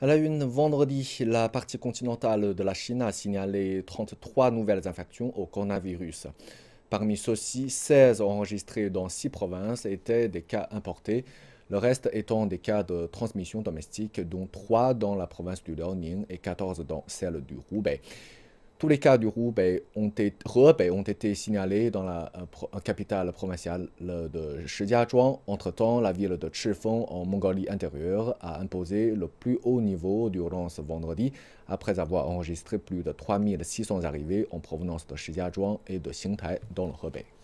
À la une, vendredi, la partie continentale de la Chine a signalé 33 nouvelles infections au coronavirus. Parmi ceux-ci, 16 enregistrés dans six provinces étaient des cas importés, le reste étant des cas de transmission domestique, dont 3 dans la province du Liaoning et 14 dans celle du Roubaix tous les cas du Hubei ben, ont, été signalés dans la capitale provinciale de Shijiazhuang. Entre-temps, la ville de Chifeng en Mongolie intérieure a imposé le plus haut niveau durant ce vendredi, après avoir enregistré plus de 3600 arrivées en provenance de Shijiazhuang et de Xingtai dans le Hebei.